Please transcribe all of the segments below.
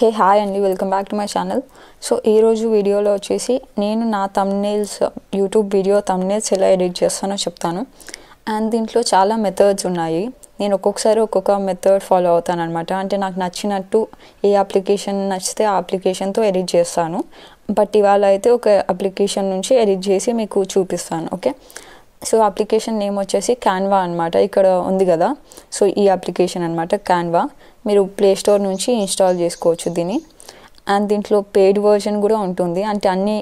హే hi అండి welcome back to my channel so ఈరోజు వీడియోలో వచ్చేసి నేను నా తమ్నేల్స్ యూట్యూబ్ వీడియో తమ్నేల్స్ ఎలా ఎడిట్ చేస్తానో చెప్తాను అండ్ దీంట్లో చాలా మెథడ్స్ ఉన్నాయి నేను ఒక్కొక్కసారి ఒక్కొక్క మెథడ్ ఫాలో అవుతాను అనమాట అంటే నాకు నచ్చినట్టు ఏ అప్లికేషన్ నచ్చితే ఆ అప్లికేషన్తో ఎడిట్ చేస్తాను బట్ ఇవాళ అయితే ఒక అప్లికేషన్ నుంచి ఎడిట్ చేసి మీకు చూపిస్తాను ఓకే సో అప్లికేషన్ నేమ్ వచ్చేసి క్యాన్వా అనమాట ఇక్కడ ఉంది కదా సో ఈ అప్లికేషన్ అనమాట క్యాన్వా మీరు ప్లే స్టోర్ నుంచి ఇన్స్టాల్ చేసుకోవచ్చు దీన్ని అండ్ దీంట్లో పెయిడ్ వర్జన్ కూడా ఉంటుంది అంటే అన్ని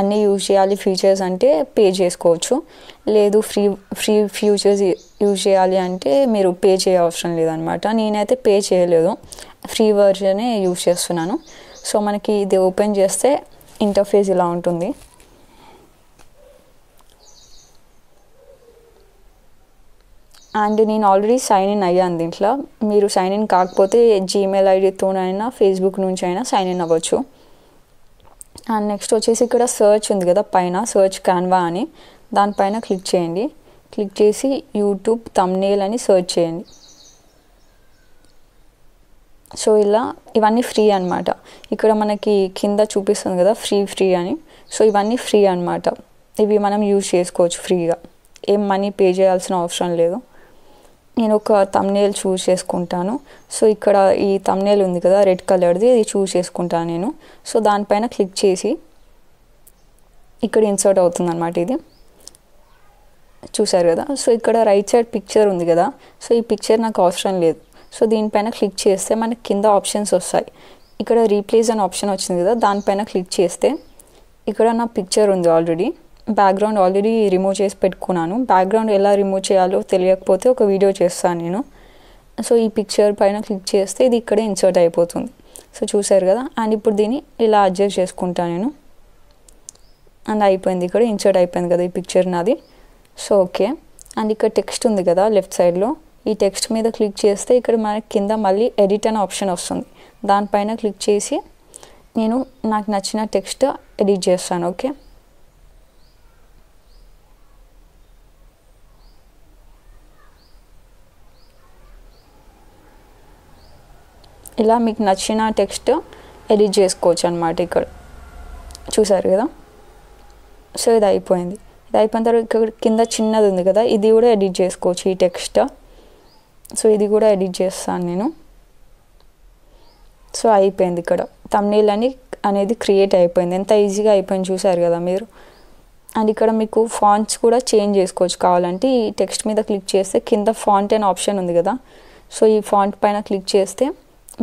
అన్నీ యూజ్ చేయాలి ఫీచర్స్ అంటే పే చేసుకోవచ్చు లేదు ఫ్రీ ఫ్రీ ఫ్యూచర్స్ యూజ్ చేయాలి అంటే మీరు పే చేయ అవసరం లేదనమాట నేనైతే పే చేయలేదు ఫ్రీ వర్జనే యూజ్ చేస్తున్నాను సో మనకి ఇది ఓపెన్ చేస్తే ఇంటర్ఫేస్ ఇలా ఉంటుంది అండ్ నేను ఆల్రెడీ సైన్ ఇన్ అయ్యాను దీంట్లో మీరు సైన్ ఇన్ కాకపోతే జీమెయిల్ ఐడితోనైనా ఫేస్బుక్ నుంచి అయినా సైన్ ఇన్ అవ్వచ్చు అండ్ నెక్స్ట్ వచ్చేసి ఇక్కడ సర్చ్ ఉంది కదా పైన సర్చ్ కాన్వా అని దానిపైన క్లిక్ చేయండి క్లిక్ చేసి యూట్యూబ్ తమ్నేల్ అని సర్చ్ చేయండి సో ఇలా ఇవన్నీ ఫ్రీ అనమాట ఇక్కడ మనకి కింద చూపిస్తుంది కదా ఫ్రీ ఫ్రీ అని సో ఇవన్నీ ఫ్రీ అనమాట ఇవి మనం యూజ్ చేసుకోవచ్చు ఫ్రీగా ఏం మనీ పే చేయాల్సిన అవసరం లేదు నేను ఒక తమ్నేల్ చూస్ చేసుకుంటాను సో ఇక్కడ ఈ తమ్నేల్ ఉంది కదా రెడ్ కలర్ది ఇది చూస్ చేసుకుంటాను నేను సో దానిపైన క్లిక్ చేసి ఇక్కడ ఇన్సర్ట్ అవుతుంది అనమాట ఇది చూసారు కదా సో ఇక్కడ రైట్ సైడ్ పిక్చర్ ఉంది కదా సో ఈ పిక్చర్ నాకు అవసరం లేదు సో దీనిపైన క్లిక్ చేస్తే మనకి కింద ఆప్షన్స్ వస్తాయి ఇక్కడ రీప్లేస్ అనే ఆప్షన్ వచ్చింది కదా దానిపైన క్లిక్ చేస్తే ఇక్కడ నా పిక్చర్ ఉంది ఆల్రెడీ బ్యాక్గ్రౌండ్ ఆల్రెడీ రిమూవ్ చేసి పెట్టుకున్నాను బ్యాక్గ్రౌండ్ ఎలా రిమూవ్ చేయాలో తెలియకపోతే ఒక వీడియో చేస్తాను నేను సో ఈ పిక్చర్ పైన క్లిక్ చేస్తే ఇది ఇక్కడే ఇన్సర్ట్ అయిపోతుంది సో చూసారు కదా అండ్ ఇప్పుడు దీన్ని ఇలా అడ్జస్ట్ చేసుకుంటాను నేను అండ్ అయిపోయింది ఇక్కడ ఇన్సర్ట్ అయిపోయింది కదా ఈ పిక్చర్ నాది సో ఓకే అండ్ ఇక్కడ టెక్స్ట్ ఉంది కదా లెఫ్ట్ సైడ్లో ఈ టెక్స్ట్ మీద క్లిక్ చేస్తే ఇక్కడ మనకి కింద మళ్ళీ ఎడిట్ అనే ఆప్షన్ వస్తుంది దానిపైన క్లిక్ చేసి నేను నాకు నచ్చిన టెక్స్ట్ ఎడిట్ చేస్తాను ఓకే ఇలా మీకు నచ్చిన టెక్స్ట్ ఎడిట్ చేసుకోవచ్చు అనమాట ఇక్కడ చూసారు కదా సో ఇది అయిపోయింది ఇది అయిపోయిన తర్వాత ఇక్కడ కింద చిన్నది ఉంది కదా ఇది కూడా ఎడిట్ చేసుకోవచ్చు ఈ టెక్స్ట్ సో ఇది కూడా ఎడిట్ చేస్తాను నేను సో అయిపోయింది ఇక్కడ తమ్నీల్ అని అనేది క్రియేట్ అయిపోయింది ఎంత ఈజీగా అయిపోయింది చూసారు కదా మీరు అండ్ ఇక్కడ మీకు ఫాంట్స్ కూడా చేంజ్ చేసుకోవచ్చు కావాలంటే ఈ టెక్స్ట్ మీద క్లిక్ చేస్తే కింద ఫాంట్ అనే ఆప్షన్ ఉంది కదా సో ఈ ఫాంట్ పైన క్లిక్ చేస్తే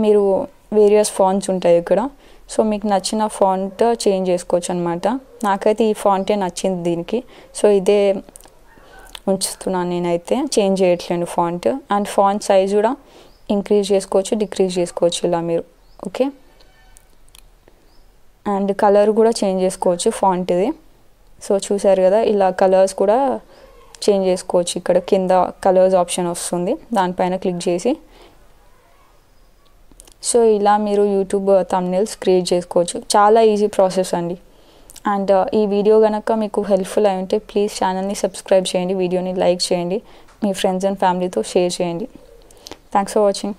మీరు వేరియస్ ఫాంట్స్ ఉంటాయి ఇక్కడ సో మీకు నచ్చిన ఫాంట్ చేంజ్ చేసుకోవచ్చు అనమాట నాకైతే ఈ ఫాంటే నచ్చింది దీనికి సో ఇదే ఉంచుతున్నాను నేనైతే చేంజ్ చేయట్లేను ఫాంట్ అండ్ ఫాంట్ సైజ్ కూడా ఇంక్రీజ్ చేసుకోవచ్చు డిక్రీజ్ చేసుకోవచ్చు ఇలా మీరు ఓకే అండ్ కలర్ కూడా చేంజ్ చేసుకోవచ్చు ఫాంట్ ఇది సో చూసారు కదా ఇలా కలర్స్ కూడా చేంజ్ చేసుకోవచ్చు ఇక్కడ కింద కలర్స్ ఆప్షన్ వస్తుంది దానిపైన క్లిక్ చేసి సో ఇలా మీరు యూట్యూబ్ తమ్నెల్స్ క్రియేట్ చేసుకోవచ్చు చాలా ఈజీ ప్రాసెస్ అండి అండ్ uh, ఈ వీడియో కనుక మీకు హెల్ప్ఫుల్ అయి ఉంటే ప్లీజ్ ఛానల్ని సబ్స్క్రైబ్ చేయండి వీడియోని లైక్ చేయండి మీ ఫ్రెండ్స్ అండ్ ఫ్యామిలీతో షేర్ చేయండి థ్యాంక్స్ ఫర్ వాచింగ్